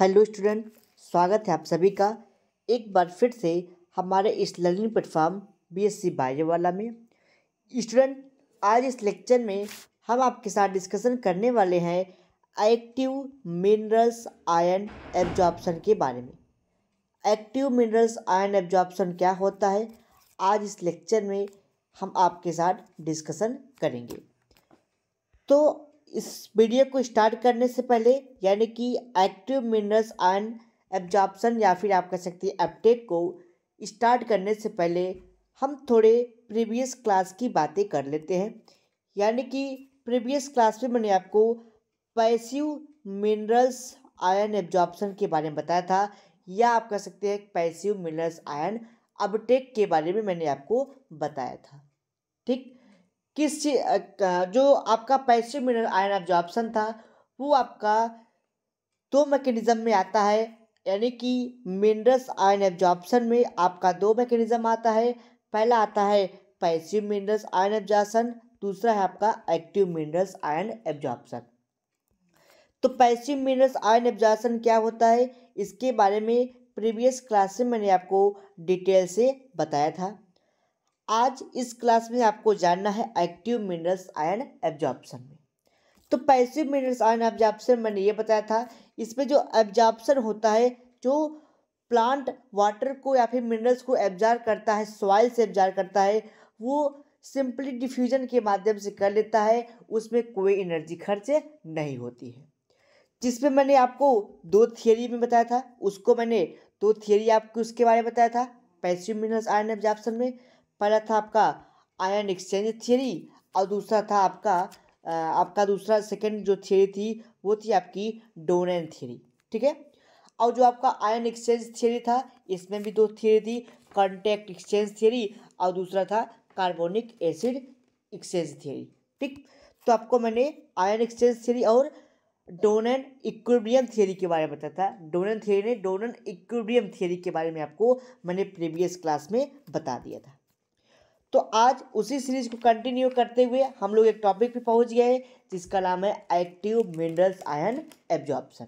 Hello student स्वागत है आप सभी का एक बार फिर से हमारे इस लर्निंग प्लेटफॉर्म बीएससी वाला में स्टूडेंट आज इस लेक्चर में हम आपके साथ डिस्कशन करने वाले हैं एक्टिव मिनरल्स आयन एब्जॉर्प्शन के बारे में एक्टिव मिनरल्स आयन एब्जॉर्प्शन क्या होता है आज इस लेक्चर में हम आपके साथ डिस्कसन करेंगे तो इस वीडियो को स्टार्ट करने से पहले यानी कि एक्टिव मिनरल्स आयन एब्जॉर्बसन या फिर आप कह सकते हैं अपटेक को स्टार्ट करने से पहले हम थोड़े प्रीवियस क्लास की बातें कर लेते हैं यानी कि प्रीवियस क्लास में मैंने आपको पैसिव मिनरल्स आयन एब्जॉर्बसन के बारे में बताया था या आप कह सकते हैं पैसिव मिनरल्स आयन अपटेक के बारे में मैंने आपको बताया था ठीक किस जो आपका पैसिव मिनरल आयन ऑप्शन था वो आपका दो मैकेनिज्म में आता है यानी कि मिनरल्स आयन ऑप्शन में आपका दो मैकेनिज्म आता है पहला आता है पैसिव मिनरल्स आयन एब्जॉर्प्शन दूसरा है आपका एक्टिव मिनरल्स आयन एब्जॉर्प्शन तो पैसिव मिनरल्स आयन एब्जॉर्प्शन क्या होता है इसके बारे में प्रीवियस क्लास में मैंने आपको डिटेल से बताया था आज इस क्लास में आपको जानना है एक्टिव मिनरल्स आयन एब्जॉर्प्शन में तो पैसिव मिनरल्स आयन एब्जॉर्प्शन मैंने ये बताया था इसमें जो एब्जॉर्प्शन होता है जो प्लांट वाटर को या फिर मिनरल्स को एब्जॉर्व करता है सॉइल से एब्जॉर्ब करता है वो सिंपली डिफ्यूजन के माध्यम से कर लेता है उसमें कोई एनर्जी खर्च नहीं होती है जिसमें मैंने आपको दो थियोरी में बताया था उसको मैंने दो थियोरी आपको उसके बारे में बताया था पैसिव मिनरल्स आयन एब्जॉर्प्शन में पहला था आपका आयन एक्सचेंज थियरी और दूसरा था आपका आपका दूसरा सेकेंड जो थियरी थी वो थी आपकी डोनेन थियरी ठीक है और जो आपका आयन एक्सचेंज थियरी था इसमें भी दो थियरी थी कॉन्टैक्ट एक्सचेंज थियरी और दूसरा था कार्बोनिक एसिड एक्सचेंज थियरी ठीक तो आपको मैंने आयन एक्सचेंज थियरी और डोनन इक्विब्रियम थियरी के बारे में बताया था डोनन थियरी ने डोनन इक्विब्रियम थियरी के बारे में आपको मैंने प्रीवियस क्लास में बता दिया था तो आज उसी सीरीज को कंटिन्यू करते हुए हम लोग एक टॉपिक पे पहुंच गए जिसका नाम है एक्टिव मिनरल्स आयन एब्जॉर्प्शन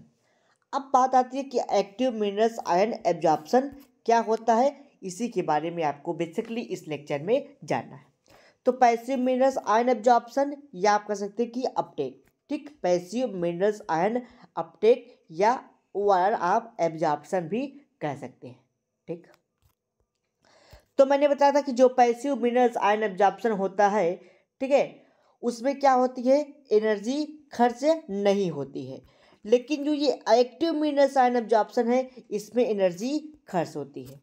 अब बात आती है कि एक्टिव मिनरल्स आयन एब्जॉर्प्शन क्या होता है इसी के बारे में आपको बेसिकली इस लेक्चर में जानना है तो पैसिव मिनरल्स आयन एब्जॉर्प्शन या आप कह सकते हैं कि अपटेक ठीक पैसिव मिनरल्स आयन अपटेक या ओवर आप एब्जॉर्प्शन भी कह सकते हैं ठीक तो मैंने बताया था कि जो पैसिव मिनरल्स आयन एब्जॉर्प्शन होता है ठीक है उसमें क्या होती है एनर्जी खर्च नहीं होती है लेकिन जो ये एक्टिव मिनरल्स आयन एब्जॉर्प्शन है इसमें एनर्जी खर्च होती है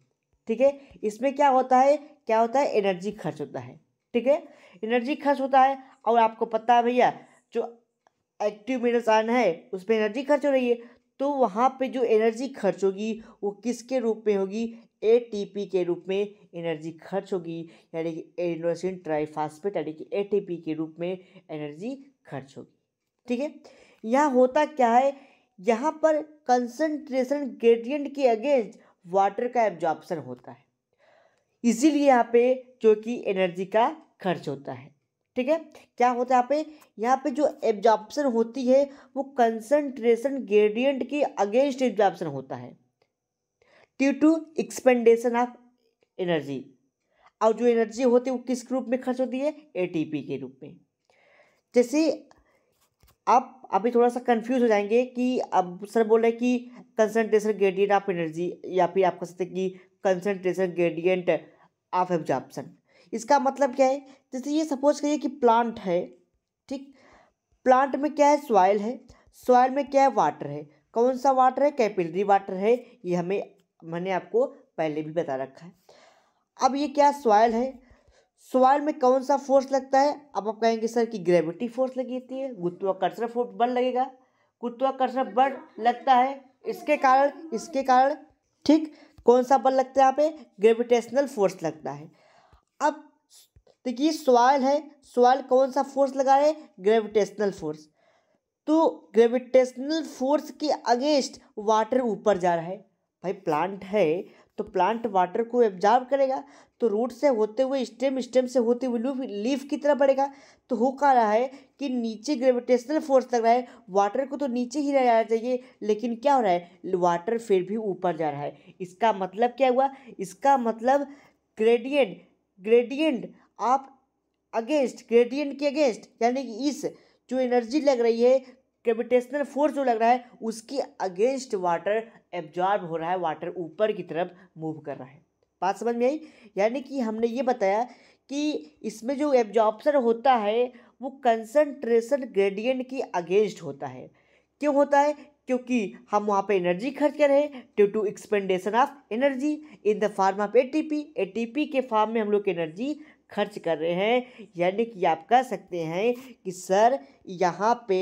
ठीक है इसमें क्या होता है क्या होता है एनर्जी खर्च होता है ठीक है एनर्जी खर्च होता है और आपको पता है भैया जो एक्टिव मिनरल्स आयन है उसमें एनर्जी खर्च हो रही है तो वहाँ पे जो एनर्जी खर्च होगी वो किसके रूप में होगी एटीपी के रूप में एनर्जी खर्च होगी यानी कि एडिनोसिन ट्राइफास्फेट यानी कि एटीपी के रूप में एनर्जी खर्च होगी ठीक है यहाँ होता क्या है यहाँ पर कंसंट्रेशन ग्रेडियंट के अगेंस्ट वाटर का एब्जॉर्प्शन होता है इसीलिए यहाँ पे जो कि एनर्जी का खर्च होता है ठीक है क्या होता है यहाँ पे यहाँ पे जो एब्जॉर्प्शन होती है वो कंसंट्रेशन ग्रेडियंट के अगेंस्ट एब्जॉर्प्शन होता है due to expenditure of energy और जो एनर्जी होती है वो किस रूप में खर्च होती है एटीपी के रूप में जैसे आप अभी थोड़ा सा कंफ्यूज हो जाएंगे कि अब सर बोल रहे हैं कि कंसनट्रेशन ग्रेडियंट ऑफ एनर्जी या फिर आप कह सकते हैं कि कंसनट्रेशन ग्रेडियंट ऑफ एब्जॉर्प्शन इसका मतलब क्या है जैसे ये सपोज करिए कि प्लांट है ठीक प्लांट में क्या है सॉयल है सॉयल में क्या है वाटर है कौन सा वाटर है कैपिलरी वाटर है ये हमें मैंने आपको पहले भी बता रखा है अब ये क्या सॉयल है सॉयल में कौन सा फोर्स लगता है अब आप कहेंगे सर कि ग्रेविटी फोर्स लगी होती है गुरुत्वाकर्षण फोर्स बल लगेगा गुरुत्वाकर्षण बल लगता है इसके कारण इसके कारण ठीक कौन सा बल लगता है यहाँ पे ग्रेविटेशनल फोर्स लगता है अब देखिए सॉयल है सॉयल कौन सा फोर्स लगा रहे ग्रेविटेशनल फोर्स तो ग्रेविटेशनल फोर्स के अगेंस्ट वाटर ऊपर जा रहा है भाई प्लांट है तो प्लांट वाटर को एब्जॉर्व करेगा तो रूट से होते हुए स्टेम स्टेम से होते हुए लीफ लीफ की तरफ बढ़ेगा तो हो कह रहा है कि नीचे ग्रेविटेशनल फोर्स लग रहा है वाटर को तो नीचे ही रह जाना चाहिए लेकिन क्या हो रहा है वाटर फिर भी ऊपर जा रहा है इसका मतलब क्या हुआ इसका मतलब ग्रेडियंट ग्रेडियंट आप अगेंस्ट ग्रेडियंट के अगेंस्ट यानी कि इस जो एनर्जी लग रही है ग्रेविटेशनल फोर्स जो लग रहा है उसके अगेंस्ट वाटर एब्जॉर्ब हो रहा है वाटर ऊपर की तरफ मूव कर रहा है बात समझ में आई यानी कि हमने ये बताया कि इसमें जो एब्जॉर्प्शन होता है वो कंसनट्रेशन ग्रेडियंट की अगेंस्ट होता है क्यों होता है क्योंकि हम वहाँ पे एनर्जी खर्च कर रहे हैं due to expenditure of energy in the form of ATP ATP के फॉर्म में हम लोग एनर्जी खर्च कर रहे हैं यानी कि आप कह सकते हैं कि सर यहाँ पे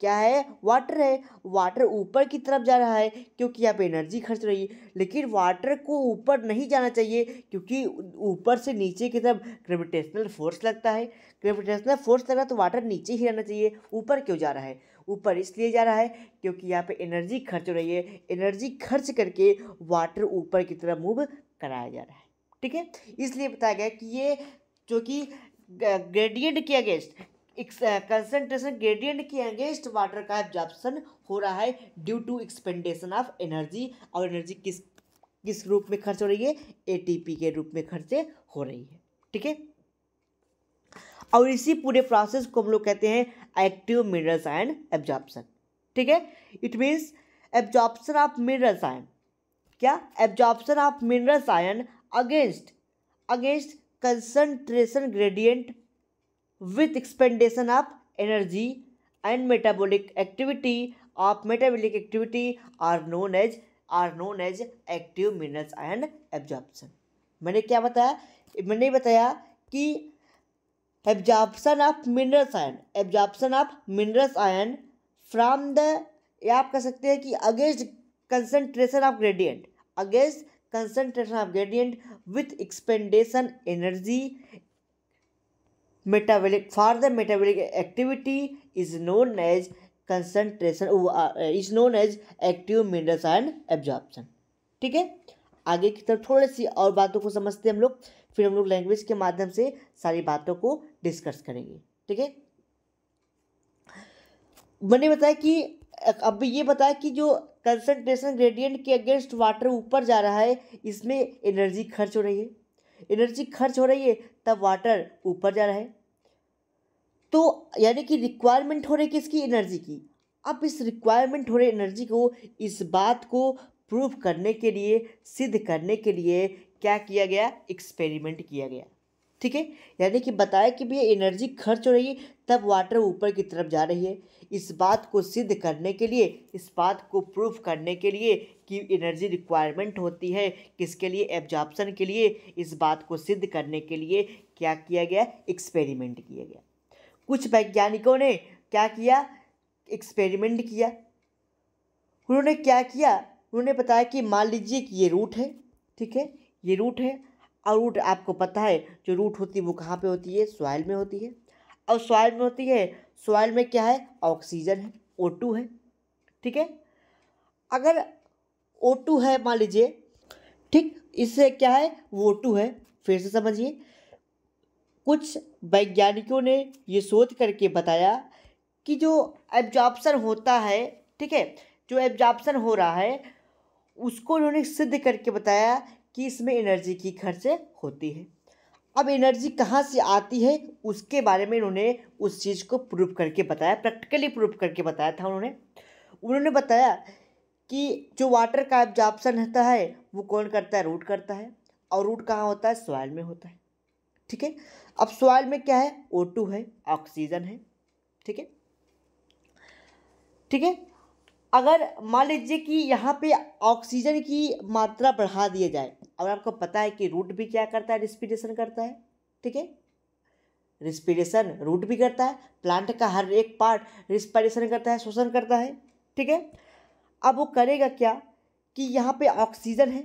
क्या है वाटर है वाटर ऊपर की तरफ जा रहा है क्योंकि यहाँ पे एनर्जी खर्च रही है लेकिन वाटर को ऊपर नहीं जाना चाहिए क्योंकि ऊपर से नीचे की तरफ ग्रेविटेशनल फोर्स लगता है ग्रेविटेशनल फोर्स लगा तो वाटर नीचे ही रहना चाहिए ऊपर क्यों जा रहा है ऊपर इसलिए जा रहा है क्योंकि यहाँ पे एनर्जी खर्च हो रही है एनर्जी खर्च करके वाटर ऊपर की तरफ मूव कराया जा रहा है ठीक है इसलिए बताया गया कि ये जो कि ग्रेडियंट के अगेंस्ट कंसनट्रेशन ग्रेडियंट के अगेंस्ट वाटर का एब्जॉर्प्शन हो रहा है due to expenditure of energy और एनर्जी किस किस रूप में खर्च हो रही है एटीपी के रूप में खर्च हो रही है ठीक है और इसी पूरे प्रोसेस को हम लोग कहते हैं एक्टिव मिनरल्स एंड एब्जॉर्प्शन ठीक है it means absorption of minerals ion क्या absorption of minerals ion against against concentration gradient with expenditure of energy and metabolic activity of metabolic activity are known as are known as active minerals and absorption मैंने क्या बताया मैंने बताया कि absorption of minerals ion absorption of minerals ion from the या आप कह सकते हैं कि against concentration of gradient against concentration of gradient with expandation energy metabolic further metabolic activity is known as concentration uh, is known as active minerals and absorption ठीक है आगे की तरफ थोड़ी सी और बातों को समझते हैं हम लोग फिर हम लोग लैंग्वेज के माध्यम से सारी बातों को डिस्कस करेंगे ठीक है मैंने बताया कि अब ये बताया कि जो कंसनट्रेशन ग्रेडियंट के अगेंस्ट वाटर ऊपर जा रहा है इसमें एनर्जी खर्च हो रही है एनर्जी खर्च हो रही है तब वाटर ऊपर जा रहा है तो यानी कि रिक्वायरमेंट हो रही है किसकी एनर्जी की अब इस रिक्वायरमेंट हो रही एनर्जी को इस बात को प्रूव करने के लिए सिद्ध करने के लिए क्या किया गया एक्सपेरिमेंट किया गया ठीक है यानी कि बताया कि भैया एनर्जी खर्च हो रही है तब वाटर ऊपर की तरफ जा रही है इस बात को सिद्ध करने के लिए इस बात को प्रूफ करने के लिए कि एनर्जी रिक्वायरमेंट होती है किसके लिए एब्जॉर्प्शन के लिए इस बात को सिद्ध करने के लिए क्या किया गया एक्सपेरिमेंट किया गया कुछ वैज्ञानिकों ने क्या किया एक्सपेरिमेंट किया उन्होंने क्या किया उन्होंने बताया कि मान लीजिए कि ये रूट है ठीक है ये रूट है और रूट आपको पता है जो रूट होती है वो कहाँ पे होती है सॉइल में होती है और सॉइल में होती है सॉइल में क्या है ऑक्सीजन है ओ टू है ठीक है अगर ओ टू है मान लीजिए ठीक इससे क्या है वो टू है फिर से समझिए कुछ वैज्ञानिकों ने ये सोच करके बताया कि जो एब्जॉर्प्शन होता है ठीक है जो एब्जॉर्प्शन हो रहा है उसको उन्होंने सिद्ध करके बताया कि इसमें एनर्जी की खर्च होती है अब एनर्जी कहाँ से आती है उसके बारे में उन्होंने उस चीज़ को प्रूफ करके बताया प्रैक्टिकली प्रूफ करके बताया था उन्होंने उन्होंने बताया कि जो वाटर का एब्जॉर्प्शन रहता है वो कौन करता है रूट करता है और रूट कहाँ होता है सॉयल में होता है ठीक है अब सॉयल में क्या है ओ टू है ऑक्सीजन है ठीक है ठीक है अगर मान लीजिए कि यहाँ पे ऑक्सीजन की मात्रा बढ़ा दिया जाए और आपको पता है कि रूट भी क्या करता है रिस्पिरेशन करता है ठीक है रिस्पिरेशन रूट भी करता है प्लांट का हर एक पार्ट रिस्पिरेशन करता है शोषण करता है ठीक है अब वो करेगा क्या कि यहाँ पे ऑक्सीजन है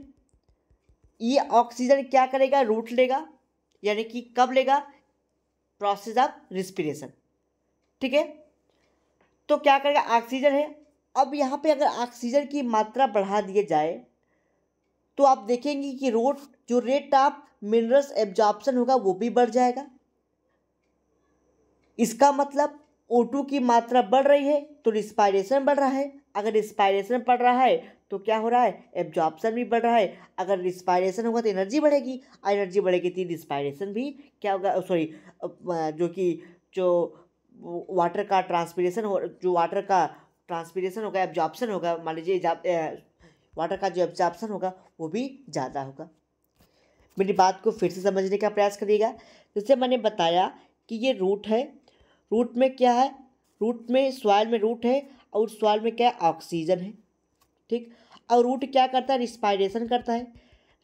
ये ऑक्सीजन क्या करेगा रूट लेगा यानी कि कब लेगा प्रोसेस ऑफ रिस्पिरेशन ठीक है तो क्या करेगा ऑक्सीजन है अब यहाँ पे अगर ऑक्सीजन की मात्रा बढ़ा दिए जाए तो आप देखेंगे कि रोड जो रेट ऑफ मिनरल्स एब्जॉर्प्शन होगा वो भी बढ़ जाएगा इसका मतलब ओ की मात्रा बढ़ रही है तो रिस्पायरेशन बढ़ रहा है अगर रिस्पायरेशन बढ़ रहा है तो क्या हो रहा है एब्जॉर्प्शन भी बढ़ रहा है अगर रिस्पायरेशन होगा तो एनर्जी बढ़ेगी और एनर्जी बढ़ेगी तो रिस्पायरेशन भी क्या होगा सॉरी oh, जो कि जो वाटर का ट्रांसपीरेशन हो जो वाटर का ट्रांसपीरेशन होगा एब्जॉर्प्शन होगा मान लीजिए वाटर का जो एब्जॉर्प्शन होगा वो भी ज़्यादा होगा मेरी बात को फिर से समझने का प्रयास करिएगा जैसे मैंने बताया कि ये रूट है रूट में क्या है रूट में सॉइल में रूट है और सॉइल में क्या ऑक्सीजन है ठीक और रूट क्या करता है रिस्पायरेशन करता है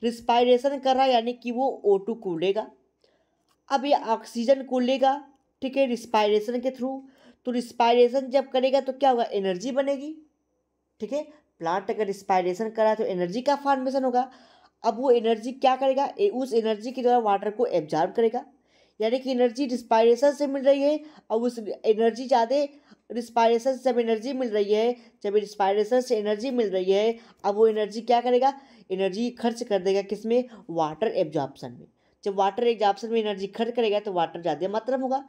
रिस्पायरेशन कर रहा है यानी कि वो ओ टू को लेगा अब ये ऑक्सीजन को लेगा ठीक है रिस्पायरेशन के थ्रू तो रिस्पायरेशन जब करेगा तो क्या होगा एनर्जी बनेगी ठीक है प्लांट अगर रिस्पायरेशन करा तो एनर्जी का फॉर्मेशन होगा अब वो एनर्जी क्या करेगा ए, उस एनर्जी के द्वारा वाटर को एब्जॉर्व करेगा यानी कि एनर्जी रिस्पायरेशन से मिल रही है और उस एनर्जी ज़्यादा रिस्पायरेशन से जब एनर्जी मिल रही है जब रिस्पायरेशन से एनर्जी मिल रही है अब वो एनर्जी क्या करेगा एनर्जी खर्च कर देगा किस में वाटर एब्जॉर्बसन में जब वाटर एब्जॉर्बसन में एनर्जी खर्च करेगा तो वाटर ज़्यादा मात्रा में होगा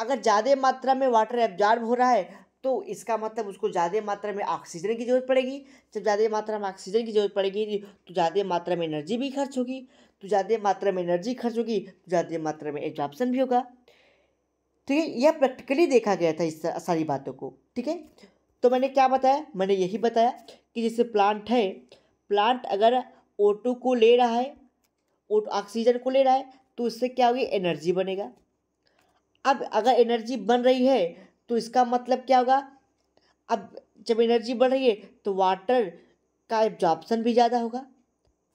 अगर ज़्यादा मात्रा में वाटर एब्जॉर्ब हो रहा है तो इसका मतलब उसको ज़्यादा मात्रा में ऑक्सीजन की ज़रूरत पड़ेगी जब ज़्यादा मात्रा में ऑक्सीजन की ज़रूरत पड़ेगी तो ज़्यादा मात्रा में एनर्जी भी खर्च होगी तो ज़्यादा मात्रा में एनर्जी खर्च होगी तो ज़्यादा मात्रा में एब्जॉर्प्शन भी होगा ठीक है यह प्रैक्टिकली देखा गया था इस सारी बातों को ठीक है तो मैंने क्या बताया मैंने यही बताया कि जैसे प्लांट है प्लांट अगर ओ को ले रहा है ऑक्सीजन को ले रहा है तो उससे क्या होगी एनर्जी बनेगा अब अगर एनर्जी बन रही है तो इसका मतलब क्या होगा अब जब एनर्जी बढ़ रही है तो वाटर का एब्जॉर्प्शन भी ज़्यादा होगा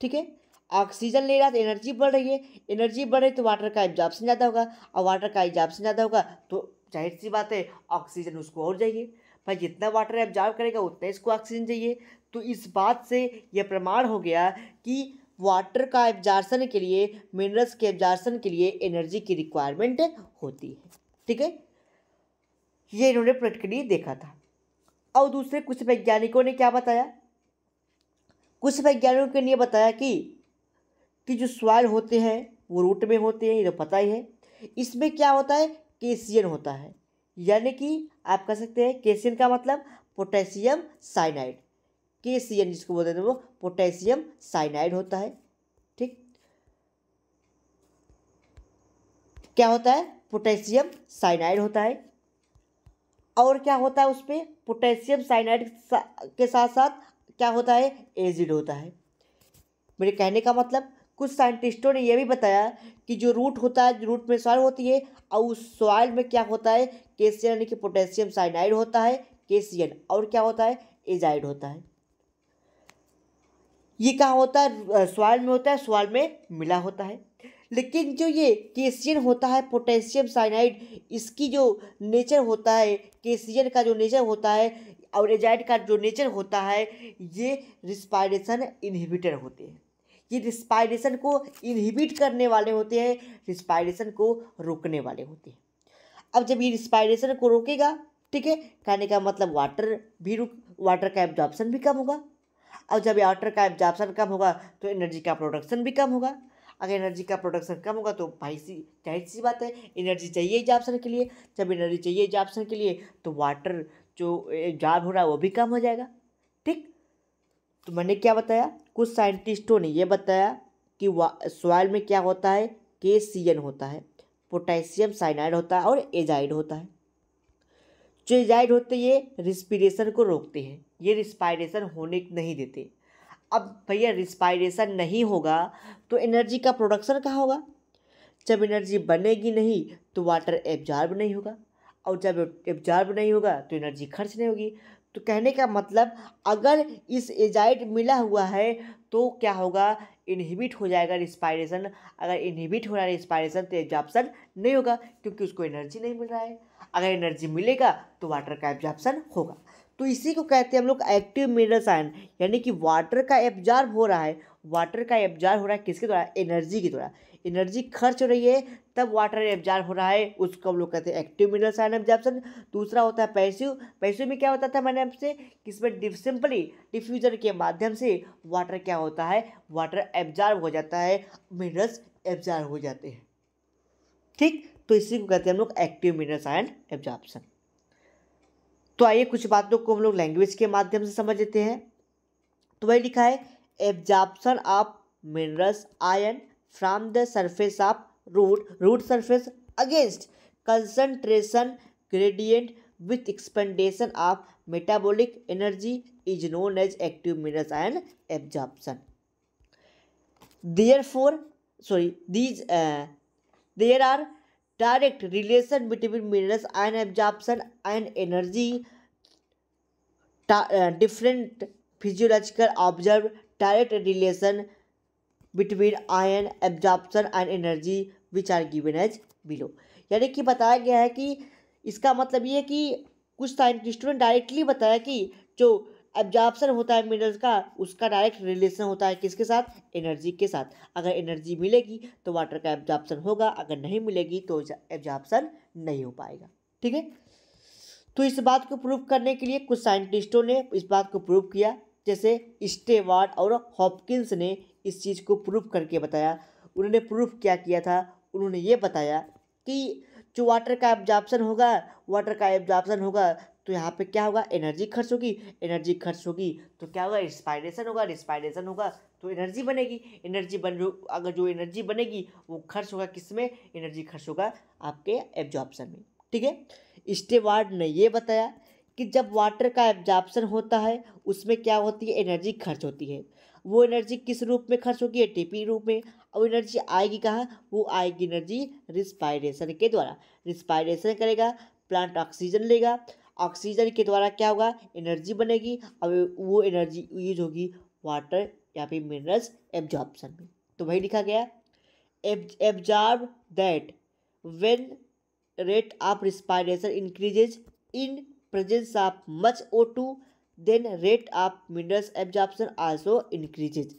ठीक है ऑक्सीजन ले रहा है तो एनर्जी बढ़ रही है एनर्जी बढ़ रही है तो वाटर का एब्जॉर्प्शन ज़्यादा होगा और वाटर का एब्जॉर्प्शन ज़्यादा होगा तो जाहिर सी बात है ऑक्सीजन उसको और चाहिए भाई जितना वाटर एब्जॉर्व करेगा उतना इसको ऑक्सीजन चाहिए तो इस बात से यह प्रमाण हो गया कि वाटर का एब्जॉर्सन के लिए मिनरल्स के एब्जॉर्सन के लिए एनर्जी की रिक्वायरमेंट होती है ठीक है ये इन्होंने प्रक्रिया देखा था और दूसरे कुछ वैज्ञानिकों ने क्या बताया कुछ वैज्ञानिकों ने यह बताया कि कि जो सॉयल होते हैं वो रूट में होते हैं ये तो पता ही है इसमें क्या होता है केसियन होता है यानी कि आप कह सकते हैं केसियन का मतलब पोटेशियम साइनाइड केसियन जिसको बोलते हैं वो पोटेशियम साइनाइड होता है ठीक क्या होता है पोटेशियम साइनाइड होता है और क्या होता है उसमें पोटेशियम साइनाइड के साथ साथ क्या होता है एजिड होता है मेरे कहने का मतलब कुछ साइंटिस्टों ने यह भी बताया कि जो रूट होता है रूट में सॉइल होती है और उस सॉइल में क्या होता है केसियन यानी कि पोटेशियम साइनाइड होता है केसियन और क्या होता है एजाइड होता है ये कहाँ होता है सॉइल में होता है सॉइल में मिला होता है लेकिन जो ये केसियन होता है पोटेशियम साइनाइड इसकी जो नेचर होता है केसियन का जो नेचर होता है और एजाइड का जो नेचर होता है ये रिस्पायरेशन इनहिबिटर होते हैं ये रिस्पायरेशन को इनहिबिट करने वाले होते हैं रिस्पायरेशन को रोकने वाले होते हैं अब जब ये रिस्पायरेशन को रोकेगा ठीक है कहने का मतलब वाटर भी रुक वाटर का एब्जॉर्प्शन भी कम होगा और जब वाटर का एब्जॉर्प्शन कम होगा तो एनर्जी का प्रोडक्शन भी कम होगा अगर एनर्जी का प्रोडक्शन कम होगा तो भाई सी जाहिर सी बात है एनर्जी चाहिए इस के लिए जब एनर्जी चाहिए जाप्शन के लिए तो वाटर जो जाब हो रहा है वो भी कम हो जाएगा ठीक तो मैंने क्या बताया कुछ साइंटिस्टों ने ये बताया कि सॉइल में क्या होता है के सी एन होता है पोटेशियम साइनाइड होता है और एजाइड होता है जो एजाइड होते ये रिस्पिरेशन को रोकते हैं ये रिस्पायरेशन होने नहीं देते अब भैया रिस्पायरेशन नहीं होगा तो एनर्जी का प्रोडक्शन कहाँ होगा जब एनर्जी बनेगी नहीं तो वाटर एब्जॉर्ब नहीं होगा और जब एब्जॉर्ब नहीं होगा तो एनर्जी खर्च नहीं होगी तो कहने का मतलब अगर इस एजाइट मिला हुआ है तो क्या होगा इनहिबिट हो जाएगा रिस्पायरेशन अगर इनहिबिट हो रहा है रिस्पायरेशन तो एब्जॉर्बसन नहीं होगा क्योंकि उसको एनर्जी नहीं मिल रहा है अगर एनर्जी मिलेगा तो वाटर का एब्जॉर्बसन होगा तो इसी को कहते हैं हम लोग एक्टिव मिनरल्स आयन यानी कि वाटर का एब्जॉर्ब हो रहा है वाटर का एब्जॉर्ब हो रहा है किसके द्वारा एनर्जी के द्वारा एनर्जी खर्च हो रही है तब वाटर एब्जॉर्ब हो रहा है उसको हम लोग कहते हैं एक्टिव मिनरल्स आयन एब्जॉर्प्शन दूसरा होता है पैसिव पैसिव में क्या होता था मैंने आपसे कि इसमें सिंपली डिफ्यूजन के माध्यम से वाटर क्या होता है वाटर एब्जॉर्ब हो जाता है मिनरल्स एब्जॉर्ब हो जाते हैं ठीक तो इसी को कहते हैं हम लोग एक्टिव मिनरल्स आयन एब्जॉर्प्शन तो आइए कुछ बातों को हम लोग लैंग्वेज के माध्यम से समझ लेते हैं तो वही लिखा है absorption of minerals ion from the surface of root root surface against concentration gradient with expenditure of metabolic energy is known as active minerals ion absorption therefore sorry these there are direct relation between minerals ion absorption and energy different physiological observe direct relation between ion absorption and energy which are given as below यानी कि बताया गया है कि इसका मतलब ये है कि कुछ साइंटिस्टों ने डायरेक्टली बताया कि जो एब्जॉर्प्शन होता है मिनरल्स का उसका डायरेक्ट रिलेशन होता है किसके साथ एनर्जी के साथ अगर एनर्जी मिलेगी तो वाटर का एब्जॉर्प्शन होगा अगर नहीं मिलेगी तो एब्जॉर्प्शन नहीं हो पाएगा ठीक है तो इस बात को प्रूव करने के लिए कुछ साइंटिस्टों ने इस बात को प्रूव किया जैसे स्टेवार्ड और हॉपकिंस ने इस चीज़ को प्रूव करके बताया उन्होंने प्रूफ क्या किया था उन्होंने ये बताया कि जो वाटर का एब्जॉर्प्शन होगा वाटर का एब्जॉर्प्शन होगा तो यहाँ पे क्या होगा एनर्जी खर्च होगी एनर्जी खर्च होगी तो क्या होगा रिस्पायरेशन होगा रिस्पायरेशन होगा तो एनर्जी बनेगी एनर्जी बन जो अगर जो एनर्जी बनेगी वो खर्च होगा किस में एनर्जी खर्च होगा आपके एब्जॉर्प्शन में ठीक है स्टेवार्ड ने ये बताया कि जब वाटर का एब्जॉर्प्शन होता है उसमें क्या होती है एनर्जी खर्च होती है वो एनर्जी किस रूप में खर्च होगी एटीपी रूप में और एनर्जी आएगी कहाँ वो आएगी एनर्जी रिस्पायरेशन के द्वारा रिस्पायरेशन करेगा प्लांट ऑक्सीजन लेगा ऑक्सीजन के द्वारा क्या होगा एनर्जी बनेगी अब वो एनर्जी यूज होगी वाटर या फिर मिनरल्स एब्जॉर्बन में तो वही लिखा गया absorb that when rate of respiration increases in of much O two then rate of minerals absorption also increases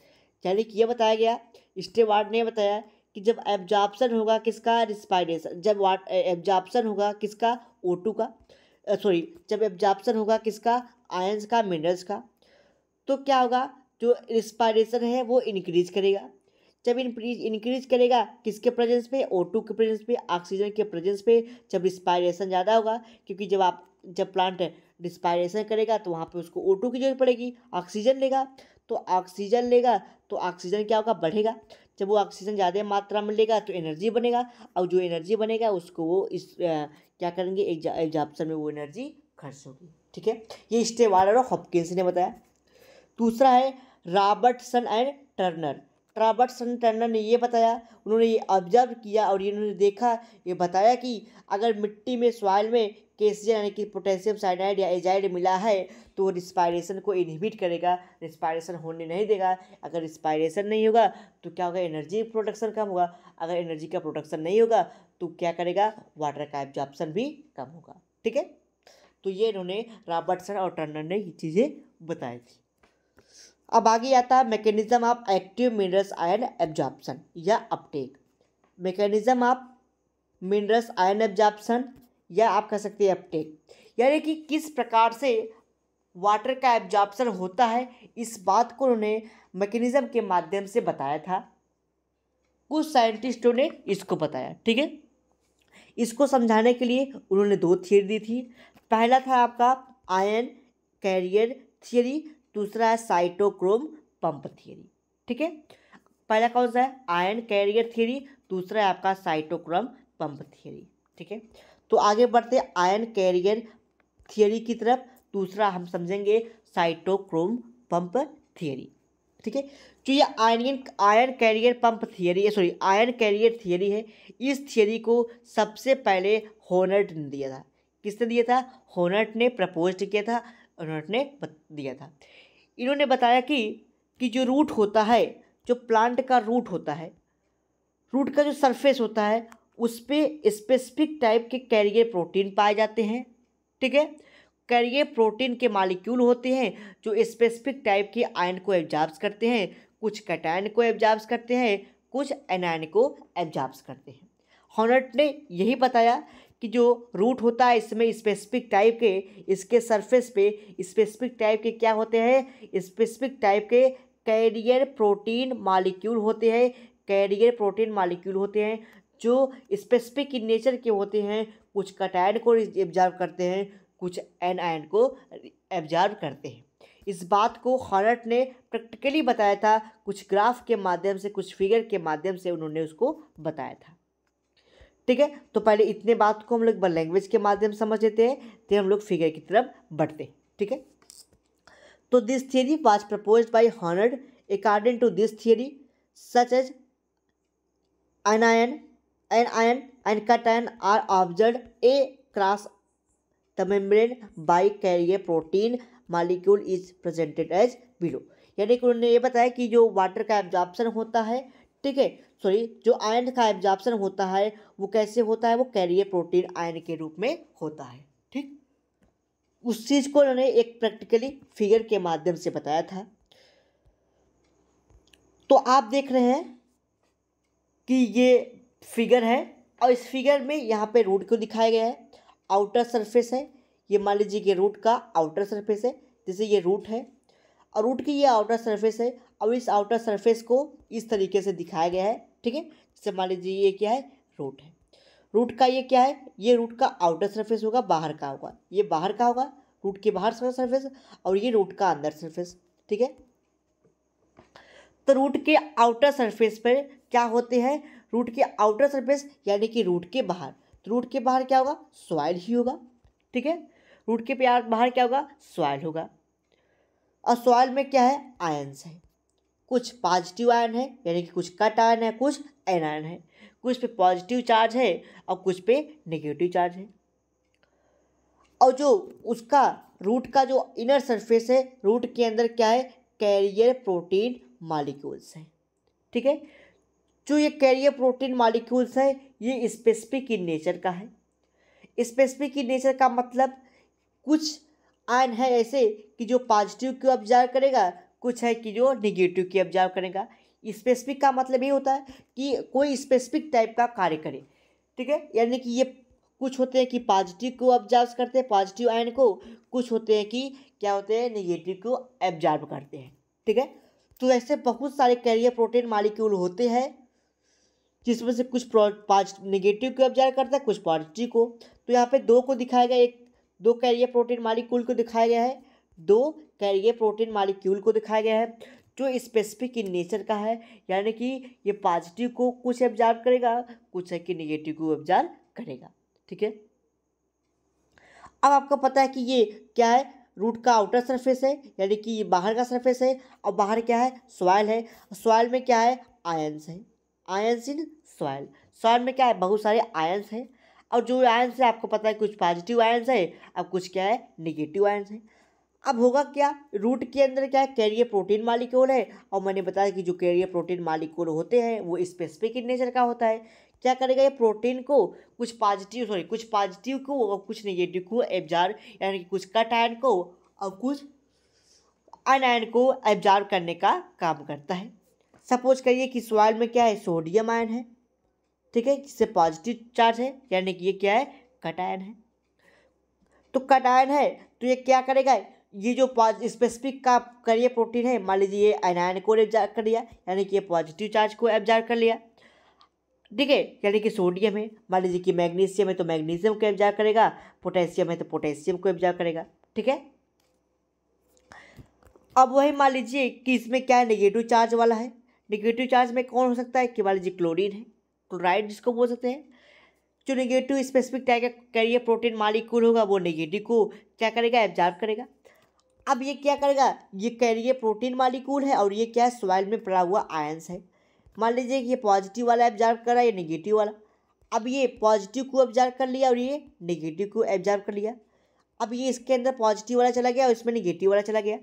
यानी कि यह बताया गया स्टेवार्ड ने बताया कि जब एब्जॉर्बन होगा किसका रिस्पायरेशन जब वाट एब्जॉर्प्शन होगा किसका ओ टू का सॉरी जब एब्जॉर्प्शन होगा किसका आयंस का मिनरल्स का तो क्या होगा जो रिस्पायरेशन है वो इंक्रीज करेगा जब इंक्रीज इंक्रीज करेगा किसके प्रेजेंस पे ओ टू के प्रेजेंस पे ऑक्सीजन के प्रेजेंस पे जब रिस्पायरेशन ज़्यादा होगा क्योंकि जब आप जब प्लांट रिस्पायरेशन करेगा तो वहाँ पे उसको ओ टू की जरूरत पड़ेगी ऑक्सीजन लेगा तो ऑक्सीजन लेगा तो ऑक्सीजन क्या होगा बढ़ेगा जब वो ऑक्सीजन ज़्यादा मात्रा में लेगा तो एनर्जी बनेगा और जो एनर्जी बनेगा उसको वो इस क्या करेंगे एग्जाप्सन में वो एनर्जी खर्च होगी ठीक है ये वालर और हॉपकिंस ने बताया दूसरा है Robertson and Turner Robertson Turner ने ये बताया उन्होंने ये ऑब्जर्व किया और ये उन्होंने देखा ये बताया कि अगर मिट्टी में सॉइल में कैल्शियम यानी कि पोटेशियम साइनाइड या एजाइड मिला है तो वो रिस्पायरेशन को इनहिबिट करेगा रिस्पायरेशन होने नहीं देगा अगर रिस्पायरेशन नहीं होगा तो क्या होगा एनर्जी प्रोडक्शन कम होगा अगर एनर्जी का प्रोडक्शन नहीं होगा तो क्या करेगा वाटर का एब्जॉर्प्शन भी कम होगा ठीक है तो ये इन्होंने रॉबर्टसन और टर्नर ने ये चीज़ें बताई थी अब आगे आता है mechanism of active minerals ion absorption या uptake mechanism of minerals ion absorption या आप कह सकते हैं अपटेक यानी कि किस प्रकार से वाटर का एब्जॉर्प्शन होता है इस बात को उन्होंने मैकेनिज्म के माध्यम से बताया था कुछ साइंटिस्टों ने इसको बताया ठीक है इसको समझाने के लिए उन्होंने दो थियरी दी थी पहला था आपका आयन कैरियर थियरी दूसरा है साइटोक्रोम पंप थियरी ठीक है पहला कौन सा है आयन कैरियर थियरी दूसरा है आपका साइटोक्रोम पंप थियरी ठीक है तो आगे बढ़ते आयन कैरियर थियरी की तरफ दूसरा हम समझेंगे साइटोक्रोम पंप थियरी ठीक है जो तो ये iron ion carrier pump theory है सॉरी आयरन कैरियर थियरी है इस थियरी को सबसे पहले होनर्ट ने दिया था किसने दिया था होनर्ट ने प्रपोज किया था होनर्ट ने दिया था इन्होंने बताया कि कि जो रूट होता है जो प्लांट का रूट होता है रूट का जो सरफेस होता है उस पर स्पेसिफिक टाइप के कैरियर प्रोटीन पाए जाते हैं ठीक है कर ये प्रोटीन के मालिक्यूल होते हैं जो स्पेसिफिक टाइप के आयन को एब्जॉर्ब करते हैं कुछ कैटायन को एब्जॉर्ब करते हैं कुछ एनायन को एब्जॉर्ब करते हैं हॉनर्ट ने यही बताया कि जो रूट होता है इसमें स्पेसिफिक टाइप के इसके सरफेस पे स्पेसिफिक टाइप के क्या होते हैं स्पेसिफिक टाइप के कैरियर प्रोटीन मालिक्यूल होते हैं कैरियर प्रोटीन मालिक्यूल होते हैं जो स्पेसिफिक इन नेचर के होते हैं कुछ कटायन को एब्जॉर्व करते हैं कुछ एन आयन को एब्जॉर्व करते हैं इस बात को हॉनर्ट ने प्रैक्टिकली बताया था कुछ ग्राफ के माध्यम से कुछ फिगर के माध्यम से उन्होंने उसको बताया था ठीक है तो पहले इतने बात को हम लोग लैंग्वेज के माध्यम समझ लेते हैं फिर हम लोग फिगर की तरफ बढ़ते हैं ठीक है तो this theory was propose by Honert according to this theory such as an an an cation are observe across the membrane by carrier protein molecule is presented as below यानी कि उन्होंने ये बताया कि जो water का absorption होता है ठीक है सॉरी जो आयन का एब्जॉर्प्शन होता है वो कैसे होता है वो कैरियर प्रोटीन आयन के रूप में होता है ठीक उस चीज़ को उन्होंने एक प्रैक्टिकली फिगर के माध्यम से बताया था तो आप देख रहे हैं कि ये फिगर है और इस फिगर में यहाँ पे रूट को दिखाया गया है आउटर सरफेस है ये मान लीजिए कि रूट का आउटर सरफेस है जैसे ये रूट है और रूट की ये आउटर सरफेस है और इस आउटर सरफेस को इस तरीके से दिखाया गया है ठीक है जैसे मान लीजिए ये क्या है रूट है रूट का ये क्या है ये रूट का आउटर सरफेस होगा बाहर का होगा ये बाहर का होगा रूट के बाहर सरफेस और ये रूट का अंदर सरफेस ठीक है तो रूट के आउटर सरफेस पर क्या होते हैं रूट के आउटर सरफेस यानी कि रूट के बाहर रूट के बाहर क्या होगा सॉइल ही होगा ठीक है रूट के प्यार बाहर क्या होगा सॉइल होगा और सॉइल में क्या है आयन्स है कुछ पॉजिटिव आयन है यानी कि कुछ कट आयन है कुछ एन आयन है कुछ पे पॉजिटिव चार्ज है और कुछ पे नेगेटिव चार्ज है और जो उसका रूट का जो इनर सरफेस है रूट के अंदर क्या है कैरियर प्रोटीन मालिक्यूल्स हैं ठीक है जो ये कैरियर प्रोटीन मालिक्यूल्स हैं ये स्पेसिफिक इन नेचर का है स्पेसिफिक इन नेचर का मतलब कुछ आयन है ऐसे कि जो पॉजिटिव की ऑब्जर्व करेगा कुछ है कि जो निगेटिव की ऑब्जर्व करेगा स्पेसिफिक का मतलब ये होता है कि कोई स्पेसिफिक टाइप का कार्य करे ठीक है यानी कि ये कुछ होते हैं कि पॉजिटिव को ऑब्जर्व करते हैं पॉजिटिव आयन को कुछ होते हैं कि क्या होते हैं निगेटिव को ऑब्जर्व करते हैं ठीक है तो ऐसे बहुत सारे कैरियर प्रोटीन मालिक्यूल होते हैं जिसमें से कुछ पॉजिटिव निगेटिव को ऑब्जर्व करता है कुछ पॉजिटिव को तो यहाँ पे दो को दिखाया गया एक दो कैरियर प्रोटीन मालिक्यूल को दिखाया गया है दो कैरियर प्रोटीन मालिक्यूल को दिखाया गया है जो स्पेसिफिक इन नेचर का है यानी कि ये पॉजिटिव को कुछ ऑब्जर्व करेगा कुछ है कि निगेटिव को ऑब्जर्व करेगा ठीक है अब आपको पता है कि ये क्या है रूट का आउटर सरफेस है यानी कि ये बाहर का सरफेस है और बाहर क्या है सॉयल है सॉयल में क्या है आयंस है आयंस इन सॉयल सॉयल में क्या है बहुत सारे आयंस हैं और जो आयंस है आपको पता है कुछ पॉजिटिव आयंस है अब कुछ क्या है निगेटिव आयंस है अब होगा क्या रूट के अंदर क्या है कैरियर प्रोटीन मालिक्यूल है और मैंने बताया कि जो कैरियर प्रोटीन मालिक्यूल होते हैं वो स्पेसिफिक इन नेचर का होता है क्या करेगा ये प्रोटीन को कुछ पॉजिटिव सॉरी कुछ पॉजिटिव को और कुछ निगेटिव को एब्जार यानी कि कुछ कट आयन को और कुछ अन आयन को एब्जार्व करने का काम करता है सपोज करिए कि सॉइल में क्या है सोडियम आयन है ठीक है जिससे पॉजिटिव चार्ज है यानी कि ये क्या है कटायन है तो कटायन है तो ये क्या करेगा ये जो स्पेसिफिक का करिए प्रोटीन है मान लीजिए ये एनायन को एब्जॉर्व कर लिया यानी कि ये पॉजिटिव चार्ज को एब्जॉर्व कर लिया ठीक है यानी कि सोडियम है मान लीजिए कि मैग्नीशियम है तो मैग्नीशियम को एब्जॉर्व करेगा पोटेशियम है तो पोटेशियम को एब्जॉर्व करेगा ठीक है अब वही मान लीजिए कि इसमें क्या है नेगेटिव चार्ज वाला है निगेटिव चार्ज में कौन हो सकता है कि मान लीजिए क्लोरीन है क्लोराइड जिसको बोल सकते हैं जो निगेटिव स्पेसिफिक टाइप का कैरियर प्रोटीन मालिकूल होगा वो निगेटिव को क्या करेगा एब्जॉर्व करेगा अब ये क्या करेगा ये कैरियर प्रोटीन मालिकूल है और ये क्या है सॉइल में पड़ा हुआ आयंस है मान लीजिए कि ये पॉजिटिव वाला एब्जॉर्व कर रहा है ये निगेटिव वाला अब ये पॉजिटिव को एब्जॉर्व कर लिया और ये निगेटिव को एब्जॉर्व कर लिया अब ये इसके अंदर पॉजिटिव वाला चला गया और इसमें निगेटिव वाला चला गया